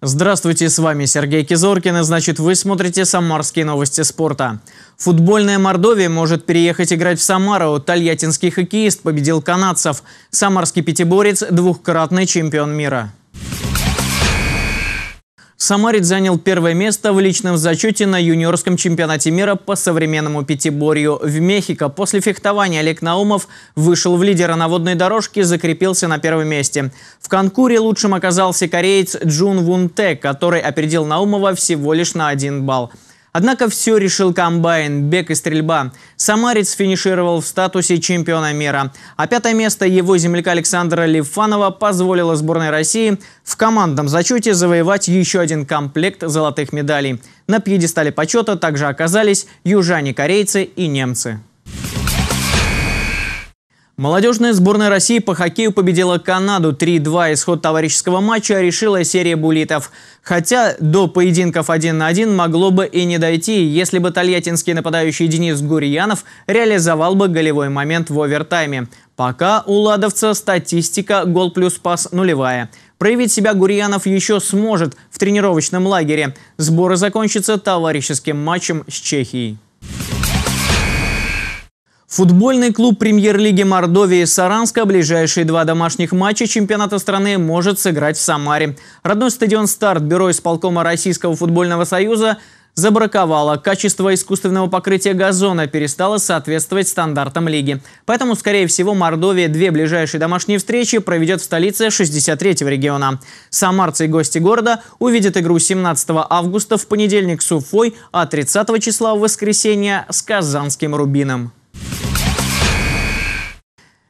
Здравствуйте, с вами Сергей Кизоркин, и значит вы смотрите «Самарские новости спорта». Футбольная Мордовия может переехать играть в Самару. Тольяттинский хоккеист победил канадцев. Самарский пятиборец – двухкратный чемпион мира. Самарит занял первое место в личном зачете на юниорском чемпионате мира по современному пятиборью в Мехико. После фехтования Олег Наумов вышел в лидера на водной дорожке и закрепился на первом месте. В конкуре лучшим оказался кореец Джун Вун Тэ, который опередил Наумова всего лишь на один балл. Однако все решил комбайн, бег и стрельба. Самарец финишировал в статусе чемпиона мира. А пятое место его земляка Александра Лифанова позволило сборной России в командном зачете завоевать еще один комплект золотых медалей. На пьедестале почета также оказались южане-корейцы и немцы. Молодежная сборная России по хоккею победила Канаду 3-2. Исход товарищеского матча решила серия буллитов. Хотя до поединков 1 на 1 могло бы и не дойти, если бы тольяттинский нападающий Денис Гурьянов реализовал бы голевой момент в овертайме. Пока у ладовца статистика гол плюс пас нулевая. Проявить себя Гурьянов еще сможет в тренировочном лагере. Сборы закончатся товарищеским матчем с Чехией. Футбольный клуб премьер-лиги Мордовии Саранска ближайшие два домашних матча чемпионата страны может сыграть в Самаре. Родной стадион «Старт» бюро исполкома Российского футбольного союза забраковало. Качество искусственного покрытия газона перестало соответствовать стандартам лиги. Поэтому, скорее всего, Мордовия две ближайшие домашние встречи проведет в столице 63-го региона. Самарцы и гости города увидят игру 17 августа в понедельник с Уфой, а 30 числа в воскресенье с Казанским Рубином.